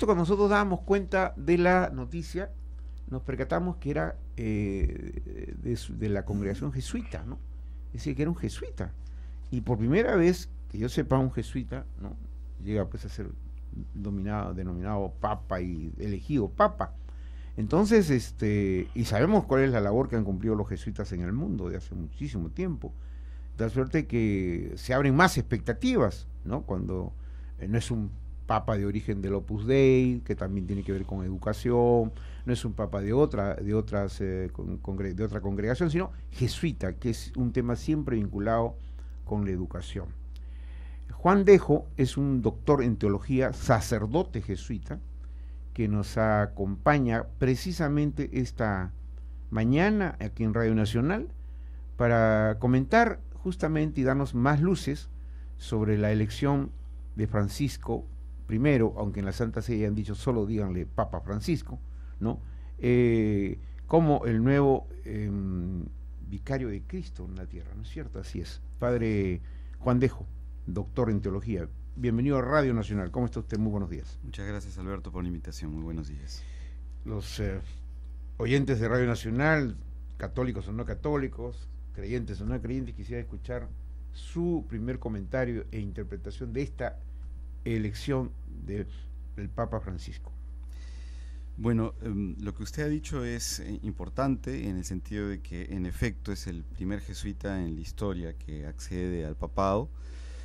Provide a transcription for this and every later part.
Cuando nosotros dábamos cuenta de la noticia, nos percatamos que era eh, de, la congregación jesuita, ¿no? Es decir, que era un jesuita. Y por primera vez, que yo sepa, un jesuita, ¿no? Llega pues a ser dominado, denominado papa y elegido papa. Entonces, este, y sabemos cuál es la labor que han cumplido los jesuitas en el mundo de hace muchísimo tiempo. De suerte que se abren más expectativas, ¿no? Cuando eh, no es un papa de origen del Opus Dei, que también tiene que ver con educación, no es un papa de otra, de otras, eh, de otra congregación, sino jesuita, que es un tema siempre vinculado con la educación. Juan Dejo es un doctor en teología, sacerdote jesuita, que nos acompaña precisamente esta mañana aquí en Radio Nacional para comentar justamente y darnos más luces sobre la elección de Francisco primero, aunque en la Santa Sede hayan dicho solo díganle Papa Francisco, ¿no? Eh, como el nuevo em, vicario de Cristo en la tierra, ¿no es cierto? Así es. Padre Juan Dejo, doctor en teología. Bienvenido a Radio Nacional. ¿Cómo está usted? Muy buenos días. Muchas gracias, Alberto, por la invitación. Muy buenos días. Los eh, oyentes de Radio Nacional, católicos o no católicos, creyentes o no creyentes, quisiera escuchar su primer comentario e interpretación de esta elección del Papa Francisco. Bueno, em, lo que usted ha dicho es eh, importante en el sentido de que en efecto es el primer jesuita en la historia que accede al papado,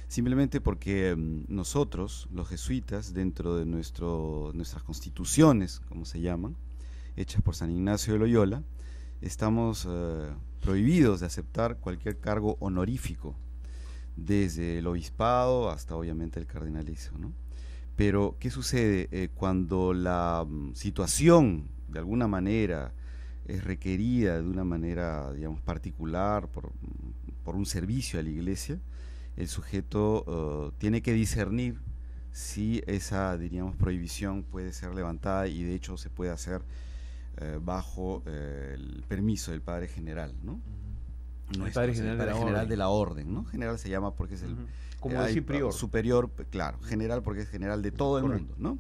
simplemente porque em, nosotros, los jesuitas, dentro de nuestro, nuestras constituciones, como se llaman, hechas por San Ignacio de Loyola, estamos eh, prohibidos de aceptar cualquier cargo honorífico desde el obispado hasta obviamente el cardenalicio. ¿no? Pero, ¿qué sucede eh, cuando la mm, situación, de alguna manera, es requerida de una manera, digamos, particular por, mm, un servicio a la iglesia? El sujeto eh, tiene que discernir si esa, diríamos, prohibición puede ser levantada y de hecho se puede hacer eh, bajo el permiso del Padre General, ¿no? general, de, la general de la orden, ¿no? General se llama porque es el... Eh, superior, claro, general porque es general de todo el mundo, ¿no?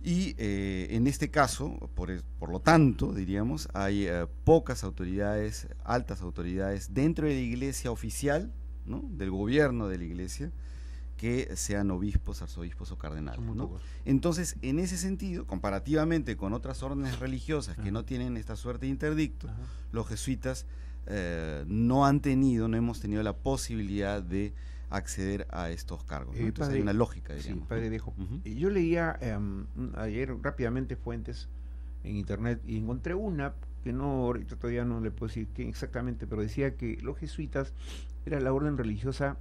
Y eh, en este caso, por, por, lo tanto, diríamos, hay eh, pocas autoridades, altas autoridades dentro de la iglesia oficial, ¿no? del gobierno de la iglesia, que sean obispos, arzobispos o cardenales. ¿no? Entonces, en ese sentido, comparativamente con otras órdenes religiosas que no tienen esta suerte de interdicto, los jesuitas eh, no han tenido, no hemos tenido la posibilidad de acceder a estos cargos. Entonces hay una lógica, padre Yo leía em, ayer rápidamente fuentes en internet y encontré una que no, ahorita todavía no le puedo decir qué exactamente, pero decía que los jesuitas era la orden religiosa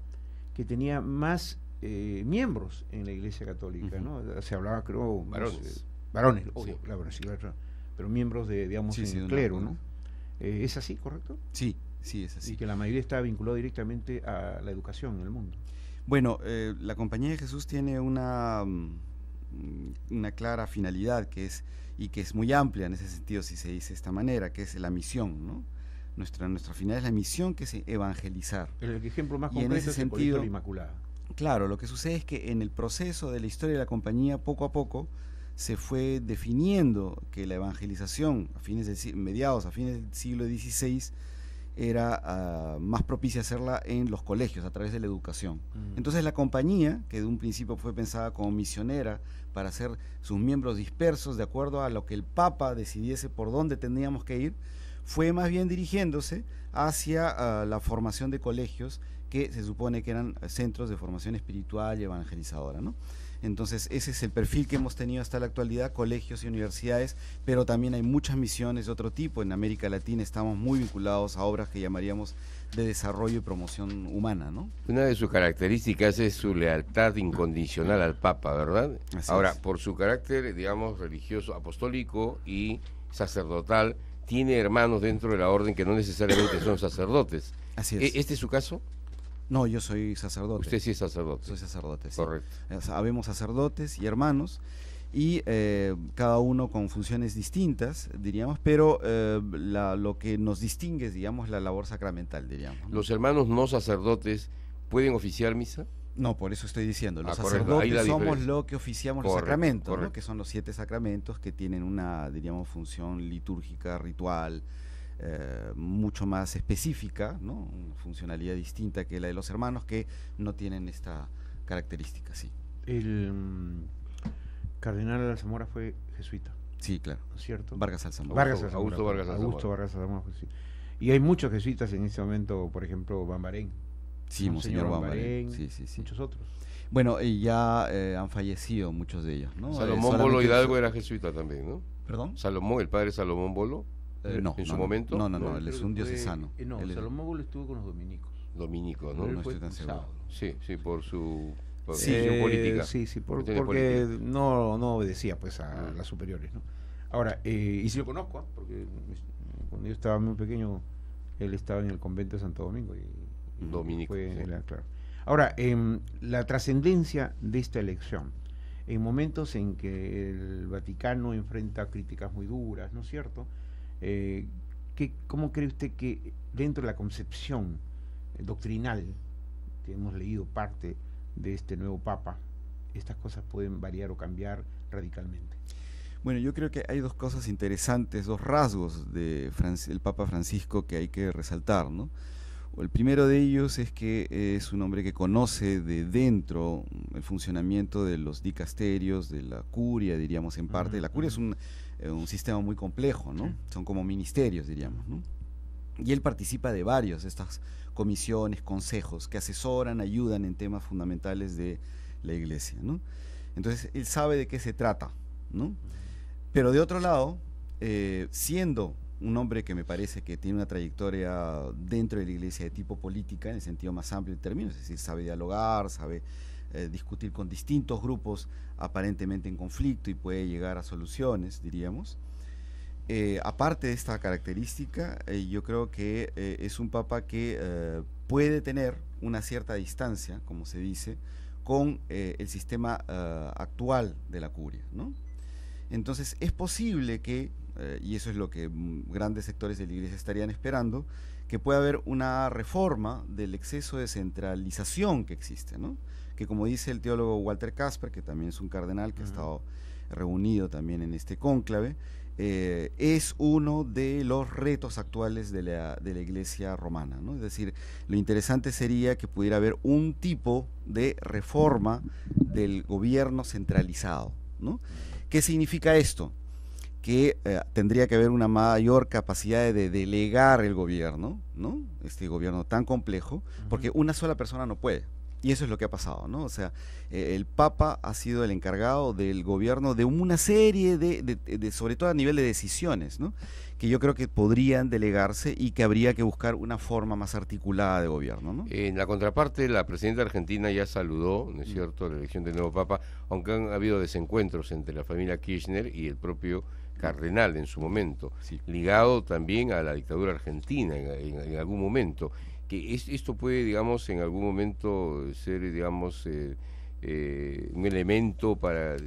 que tenía más eh, miembros en la Iglesia Católica, ¿no? Se hablaba, creo, varones, eh, varones obvio, pero miembros de, digamos, el clero, ¿no? Eh, ¿Es así, correcto? Sí, sí, es así. Y que la mayoría está vinculada directamente a la educación en el mundo. Bueno, eh, la Compañía de Jesús tiene una, mm, una clara finalidad que es, y que es muy amplia en ese sentido, si se dice de esta manera, que es la misión, ¿no? Nuestra, nuestra final es la misión que es evangelizar. El ejemplo más concreto en ese es sentido, Inmaculada. Claro, lo que sucede es que en el proceso de la historia de la compañía, poco a poco, se fue definiendo que la evangelización a fines de, mediados, a fines del siglo XVI, era ah, más propicia hacerla en los colegios, a través de la educación. Mm. Entonces la compañía, que de un principio fue pensada como misionera para hacer sus miembros dispersos de acuerdo a lo que el Papa decidiese por dónde tendríamos que ir, fue más bien dirigiéndose hacia ah, la formación de colegios que se supone que eran eh, centros de formación espiritual y evangelizadora. ¿no? Entonces, ese es el perfil que hemos tenido hasta la actualidad, colegios y universidades, pero también hay muchas misiones de otro tipo. En América Latina estamos muy vinculados a obras que llamaríamos de desarrollo y promoción humana, ¿no? Una de sus características es su lealtad incondicional al Papa, ¿verdad? Ahora, por su carácter, digamos, religioso, apostólico y sacerdotal, tiene hermanos dentro de la orden que no necesariamente son sacerdotes. Así es. ¿E-, ¿Este es su caso? No, yo soy sacerdote. Usted sí es sacerdote. Soy sacerdote, sí. Correcto. Habemos sacerdotes y hermanos y eh, cada uno con funciones distintas, diríamos, pero eh, lo que nos distingue es, digamos, la labor sacramental, diríamos. ¿Los hermanos no sacerdotes pueden oficiar misa? No, por eso estoy diciendo, los ah, sacerdotes somos lo que oficiamos los sacramentos, ¿no? que son los siete sacramentos que tienen una, diríamos, función litúrgica, ritual, eh, mucho más específica, ¿no? una funcionalidad distinta que la de los hermanos que no tienen esta característica. Sí. El mm, cardenal Zamora fue jesuita. Sí, claro. ¿Cierto? Vargas Alzamora. Vargas Alzamora. Augusto Vargas Alzamora. Y hay muchos jesuitas en ese momento, por ejemplo, Bambarén. Sí, Monseñor, Bambarén, Muchos otros. Bueno, ya eh, han fallecido muchos de ellos, Salomón eh, Bolo Hidalgo era jesuita también, ¿no? ¿Perdón? Salomón, el padre Salomón Bolo eh, no, en su momento. No, no, no, él es un diocesano. Eh, no, él Salomón estuvo con los dominicos. Dominicos, ¿no? No tan Sí, sí, por su, sí, eh, política. Sí, sí, porque no, no obedecía pues a mm. las superiores, ¿no? Ahora, y si lo conozco, ¿ah? porque cuando yo estaba muy pequeño, él estaba en el convento de Santo Domingo. Y, Dominico. Fue, claro. Ahora, em, la trascendencia de esta elección en momentos en que el Vaticano enfrenta críticas muy duras, ¿no es cierto? Eh, ¿Cómo cree usted que dentro de la concepción eh, doctrinal, que hemos leído parte de este nuevo Papa, estas cosas pueden variar o cambiar radicalmente? Bueno, yo creo que hay dos cosas interesantes, dos rasgos del Papa Francisco que hay que resaltar, ¿no? El primero de ellos es que es un hombre que conoce de dentro el funcionamiento de los dicasterios, de la curia, diríamos en parte. La curia es un, eh, un sistema muy complejo, ¿no? Son como ministerios, diríamos, ¿no? Y él participa de varios de estas comisiones, consejos que asesoran, ayudan en temas fundamentales de la iglesia, ¿no? Entonces, él sabe de qué se trata, ¿no? Pero de otro lado, eh, siendo un hombre que me parece que tiene una trayectoria dentro de la iglesia de tipo política, en el sentido más amplio del término, es decir, sabe dialogar, sabe eh, discutir con distintos grupos aparentemente en conflicto y puede llegar a soluciones, diríamos. Eh, aparte de esta característica, eh, yo creo que es un papa que puede tener una cierta distancia, como se dice, con el sistema actual de la curia. Entonces es posible que, y eso es lo que grandes sectores de la Iglesia estarían esperando, que puede haber una reforma del exceso de centralización que existe, ¿no? que como dice el teólogo Walter Casper, que también es un cardenal que ha estado reunido también en este cónclave, eh, es uno de los retos actuales de la, Iglesia romana. ¿no? Es decir, lo interesante sería que pudiera haber un tipo de reforma del gobierno centralizado. ¿no? ¿Qué significa esto? que eh, tendría que haber una mayor capacidad de delegar el gobierno, ¿no? Este gobierno tan complejo, porque una sola persona no puede. Y eso es lo que ha pasado, ¿no? O sea, e, el Papa ha sido el encargado del gobierno de una serie de, de, sobre todo a nivel de decisiones, ¿no? Que yo creo que podrían delegarse y que habría que buscar una forma más articulada de gobierno, ¿no? En la contraparte, la presidenta argentina ya saludó, ¿no es mm. cierto?, la elección del nuevo Papa, aunque han habido desencuentros entre la familia Kirchner y el propio cardenal en su momento, ligado también a la dictadura argentina en, algún momento. Que esto puede, digamos, en algún momento ser, digamos, eh, eh, un elemento para eh,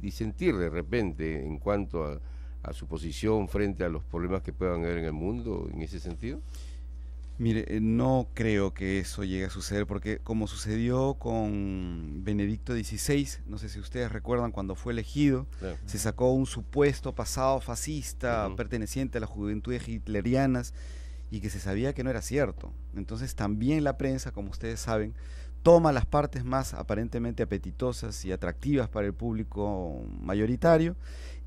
disentir de repente en cuanto a, a su posición frente a los problemas que puedan haber en el mundo en ese sentido? Mire, eh, no creo que eso llegue a suceder, porque como sucedió con Benedicto XVI, no sé si ustedes recuerdan cuando fue elegido, se sacó un supuesto pasado fascista perteneciente a las juventudes hitlerianas y que se sabía que no era cierto. Entonces también la prensa, como ustedes saben, toma las partes más aparentemente apetitosas y atractivas para el público mayoritario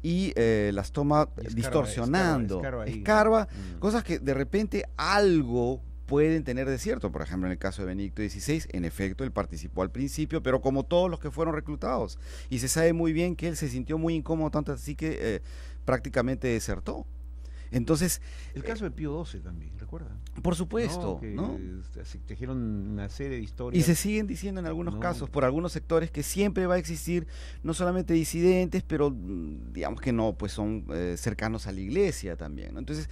y eh, las toma distorsionando, escarba, mm. cosas que de repente algo pueden tener de cierto. Por ejemplo, en el caso de Benedicto XVI, en efecto, él participó al principio, pero como todos los que fueron reclutados. Y se sabe muy bien que él se sintió muy incómodo, tanto así que eh, prácticamente desertó. Entonces. El caso de Pío XII también, ¿recuerda? Por supuesto, ¿no? Este, tejieron una serie de historias. Y se siguen diciendo en algunos casos, por algunos sectores, que siempre va a existir no solamente disidentes, pero mm, digamos que no, pues son eh, cercanos a la iglesia también, Entonces,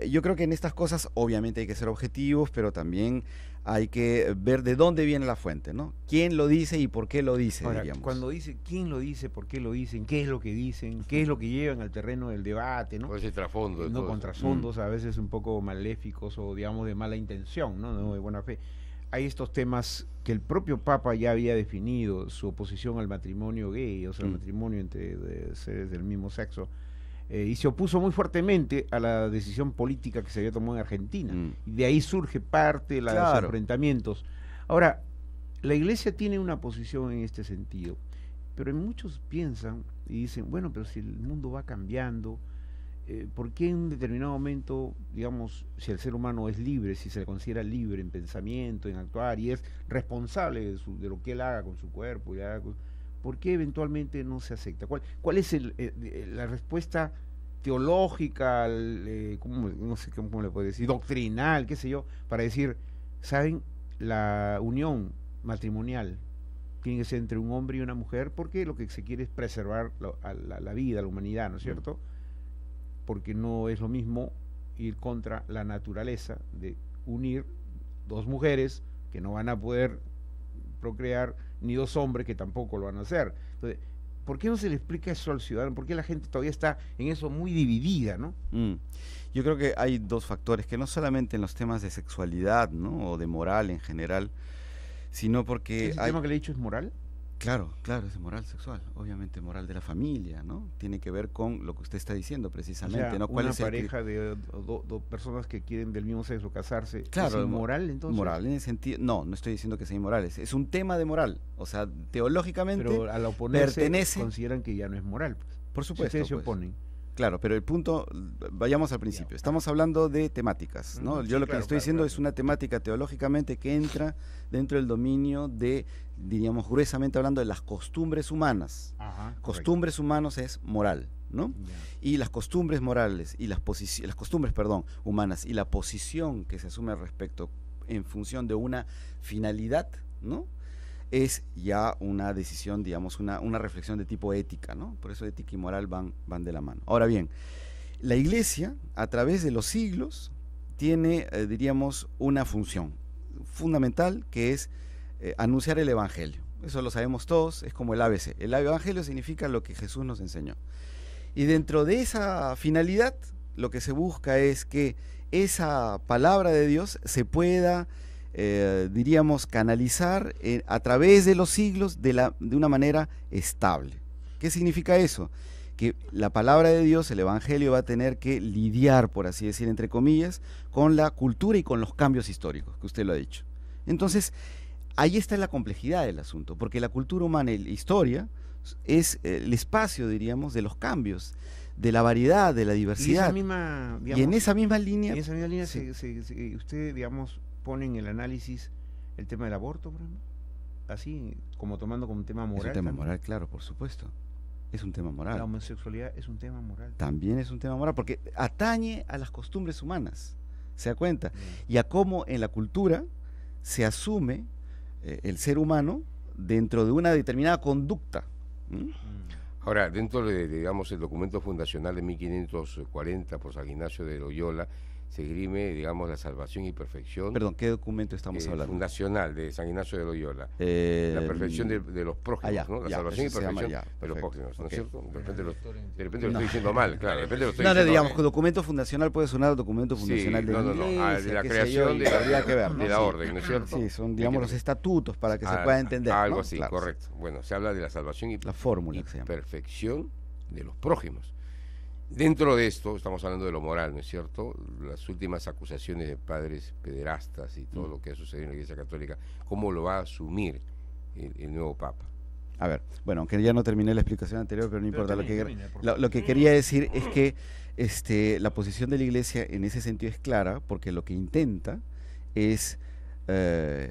eh, yo creo que en estas cosas, obviamente, hay que ser objetivos, pero también hay que ver de dónde viene la fuente, ¿no? ¿Quién lo dice y por qué lo dice, digamos? Cuando dice quién lo dice, por qué lo dicen, qué es lo que dicen, qué es lo que llevan al terreno del debate, ¿no? Con pues ese trasfondo. No, con trasfondos mm. a veces un poco maléficos o, digamos, de mala intención, ¿no? de buena fe. Hay estos temas que el propio Papa ya había definido, su oposición al matrimonio gay, o sea, el mm. matrimonio entre seres del mismo sexo, eh, y se opuso muy fuertemente a la decisión política que se había tomado en Argentina. Mm. Y de ahí surge parte de los enfrentamientos. Ahora, la iglesia tiene una posición en este sentido, pero muchos piensan y dicen, bueno, pero si el mundo va cambiando, eh, ¿por qué en un determinado momento, digamos, si el ser humano es libre, si se le considera libre en pensamiento, en actuar y es responsable de, lo que él haga con su cuerpo, y ¿por qué eventualmente no se acepta? ¿Cuál, cuál es eh, la respuesta teológica, eh, no sé cómo le puedo decir, doctrinal, qué sé yo, para decir, ¿saben? La unión matrimonial tiene que ser entre un hombre y una mujer porque lo que se quiere es preservar la, la vida, la humanidad, ¿no es mm. cierto? Porque no es lo mismo ir contra la naturaleza de unir dos mujeres que no van a poder procrear, ni dos hombres que tampoco lo van a hacer. Entonces, ¿Por qué no se le explica eso al ciudadano? ¿Por qué la gente todavía está en eso muy dividida, no? Mm. Yo creo que hay dos factores, que no solamente en los temas de sexualidad, ¿no? O de moral en general, sino porque... ¿El hay... tema que le he dicho es moral? Claro, claro, es moral sexual, obviamente moral de la familia, ¿no? Tiene que ver con lo que usted está diciendo precisamente, ¿no? ¿Cuál una es pareja de dos personas que quieren del mismo sexo casarse, claro, ¿es inmoral entonces? Moral en el sentido, no, no estoy diciendo que sea inmoral, es, un tema de moral, o sea, teológicamente Pero al oponerse, consideran que ya no es moral, pues. Por supuesto. se pues. oponen. Claro, pero el punto, vayamos al principio. Estamos hablando de temáticas, ¿no? Yo lo que estoy diciendo es una temática teológicamente que entra dentro del dominio de, diríamos gruesamente hablando, de las costumbres humanas. costumbres humanos es moral, ¿no? Y las costumbres morales y las, las costumbres, perdón, humanas y la posición que se asume al respecto en función de una finalidad, ¿no? es ya una decisión, digamos, una, reflexión de tipo ética, ¿no? Por eso ética y moral van, van de la mano. Ahora bien, la iglesia, a través de los siglos, tiene, eh, diríamos, una función fundamental que es eh, anunciar el Evangelio. Eso lo sabemos todos, es como el ABC. El Evangelio significa lo que Jesús nos enseñó. Y dentro de esa finalidad, lo que se busca es que esa palabra de Dios se pueda eh, diríamos, canalizar eh, a través de los siglos de, la, de una manera estable. ¿Qué significa eso? Que la palabra de Dios, el Evangelio, va a tener que lidiar, por así decir, entre comillas, con la cultura y con los cambios históricos, que usted lo ha dicho. Entonces, ahí está la complejidad del asunto, porque la cultura humana y la historia es el espacio, diríamos, de los cambios, de la variedad, de la diversidad. Y, en esa misma línea... En esa misma línea, usted, digamos, ponen el análisis el tema del aborto, por Así, como tomando como un tema moral. Es un tema moral, claro, por supuesto. Es un tema moral. La homosexualidad es un tema moral. También es un tema moral, porque atañe a las costumbres humanas, se da cuenta, y a cómo en la cultura se asume eh, el ser humano dentro de una determinada conducta. Mm. Ahora, dentro de, digamos, el documento fundacional de 1540 por San Ignacio de Loyola, se grime, digamos, la salvación y perfección. Perdón, ¿qué documento estamos eh, hablando? Fundacional de San Ignacio de Loyola. Eh, la perfección de, los prójimos, ¿no? La salvación y perfección de los prójimos, ah, ¿no es cierto? De repente, lo, estoy diciendo mal, claro. De repente lo estoy no, no, digamos, que documento fundacional puede sonar documento fundacional de la ah, de la creación de, la, orden, ¿no es cierto? Sí, son, digamos, los estatutos para que se ah, pueda entender. Algo así, correcto. Bueno, se habla de la salvación y la fórmula perfección de los prójimos. Dentro de esto, estamos hablando de lo moral, ¿no es cierto? Las últimas acusaciones de padres pederastas y todo mm. lo que ha sucedido en la Iglesia Católica, ¿cómo lo va a asumir el, nuevo Papa? A ver, bueno, aunque ya no terminé la explicación anterior, pero no importa. lo, que, lo, que quería mm. decir es que este, la posición de la Iglesia en ese sentido es clara, porque lo que intenta es eh,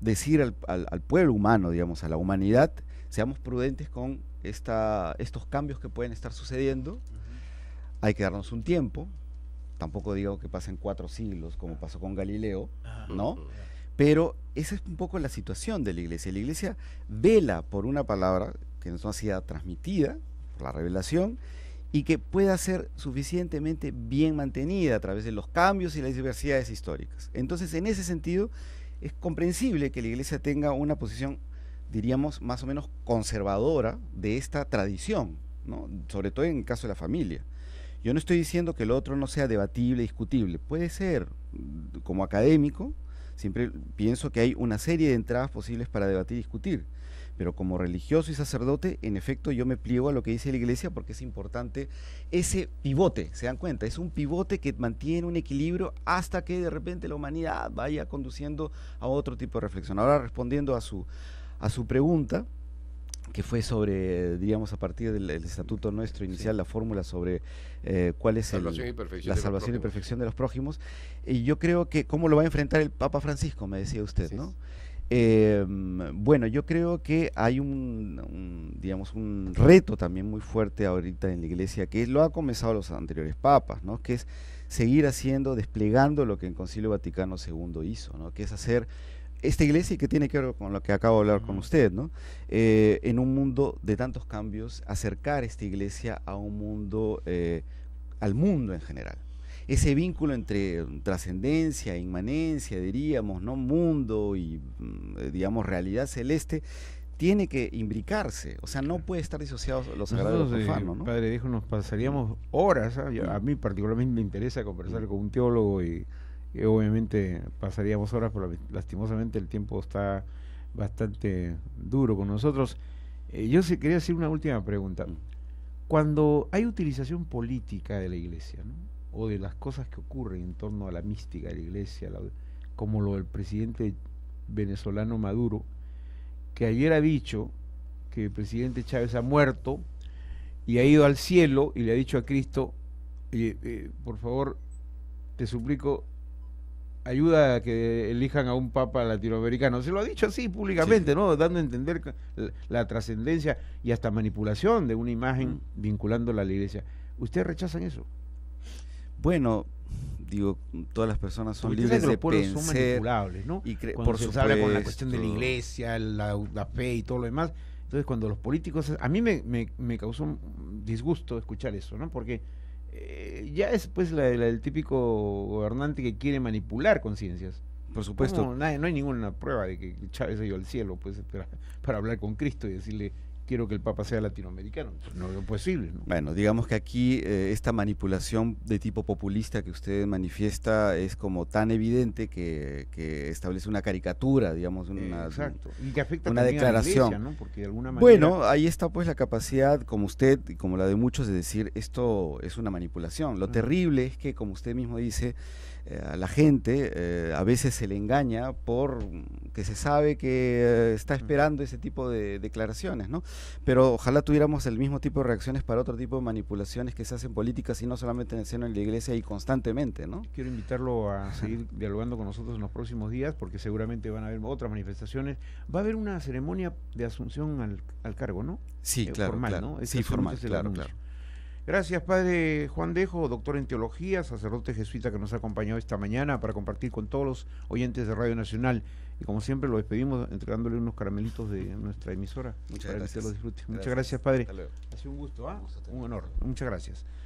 decir al, al pueblo humano, digamos, a la humanidad, seamos prudentes con esta, estos cambios que pueden estar sucediendo hay que darnos un tiempo. Tampoco digo que pasen cuatro siglos como pasó con Galileo, ¿no? Pero esa es un poco la situación de la iglesia. La iglesia vela por una palabra que no ha sido transmitida por la revelación y que pueda ser suficientemente bien mantenida a través de los cambios y las diversidades históricas. Entonces, en ese sentido, es comprensible que la iglesia tenga una posición, diríamos, más o menos conservadora de esta tradición, sobre todo en el caso de la familia. Yo no estoy diciendo que el otro no sea debatible, discutible. Puede ser, mm, como académico, siempre pienso que hay una serie de entradas posibles para debatir y discutir. Pero como religioso y sacerdote, en efecto, yo me pliego a lo que dice la iglesia porque es importante ese pivote, ¿se dan cuenta? Es un pivote que mantiene un equilibrio hasta que de repente la humanidad vaya conduciendo a otro tipo de reflexión. Ahora, respondiendo a su, a su pregunta, que fue sobre, diríamos, a partir del, estatuto nuestro inicial, la fórmula sobre eh, cuál es la salvación y perfección de los prójimos. Y yo creo que, ¿cómo lo va a enfrentar el Papa Francisco? Me decía usted, ¿no? Em, bueno, yo creo que hay un, digamos, un reto también muy fuerte ahorita en la iglesia, que lo ha comenzado los anteriores papas, ¿no? Que es seguir haciendo, desplegando lo que el Concilio Vaticano II hizo, ¿no? Que es hacer esta iglesia y que tiene que ver con lo que acabo de hablar con usted, ¿no? Eh, en un mundo de tantos cambios, acercar esta iglesia a un mundo, eh, al mundo en general. Ese vínculo entre trascendencia, inmanencia, diríamos, ¿no? Mundo y, mm, eh, digamos, realidad celeste, tiene que imbricarse, o sea, no puede estar disociado los sagrados profano, ¿no? Padre dijo, nos pasaríamos horas, ¿ah? a mí particularmente me interesa conversar con un teólogo y eh, obviamente pasaríamos horas, pero lastimosamente el tiempo está bastante duro con nosotros. Eh, yo sí quería hacer una última pregunta. Mm. Cuando hay utilización política de la iglesia, o de las cosas que ocurren en torno a la mística de la iglesia, como lo del presidente venezolano Maduro, que ayer ha dicho que el presidente Chávez ha muerto y ha ido al cielo y le ha dicho a Cristo, eh, por favor, te suplico, ayuda a que elijan a un papa latinoamericano. Se lo ha dicho así públicamente, ¿no? Dando a entender la, trascendencia y hasta manipulación de una imagen vinculándola a la iglesia. ¿Ustedes rechazan eso? Bueno, digo, todas las personas son libres de pensar. Son manipulables, Y por se habla con la cuestión de la iglesia, la, fe y todo lo demás. Entonces, cuando los políticos... A mí me, me, me causó disgusto escuchar eso, ¿no? Porque eh, ya es pues la, la, el típico gobernante que quiere manipular conciencias. Por pues, supuesto. No, hay, ninguna prueba de que Chávez ha ido al cielo pues, para hablar con Cristo y decirle, quiero que el Papa sea latinoamericano. No es posible. Bueno, digamos que aquí eh, esta manipulación de tipo populista que usted manifiesta es como tan evidente que, establece una caricatura, digamos, una, una declaración. Bueno, ahí está pues la capacidad, como usted y como la de muchos, de decir esto es una manipulación. Lo terrible es que, como usted mismo dice, eh, a la gente eh, a veces se le engaña por que se sabe que eh, está esperando ese tipo de declaraciones, ¿no? Pero ojalá tuviéramos el mismo tipo de reacciones para otro tipo de manipulaciones que se hacen políticas y no solamente en el seno de la iglesia y constantemente, ¿no? Quiero invitarlo a seguir dialogando con nosotros en los próximos días porque seguramente van a haber otras manifestaciones. Va a haber una ceremonia de asunción al, cargo, ¿no? Sí, claro, formal, ¿no? sí, formal, claro, claro. Gracias, Padre Juan Dejo, doctor en teología, sacerdote jesuita que nos ha acompañado esta mañana para compartir con todos los oyentes de Radio Nacional. Y como siempre, lo despedimos entregándole unos caramelitos de nuestra emisora. Muchas gracias. Que los disfrute. Muchas gracias, Padre. Ha sido un gusto, ¿ah? un honor. Muchas gracias.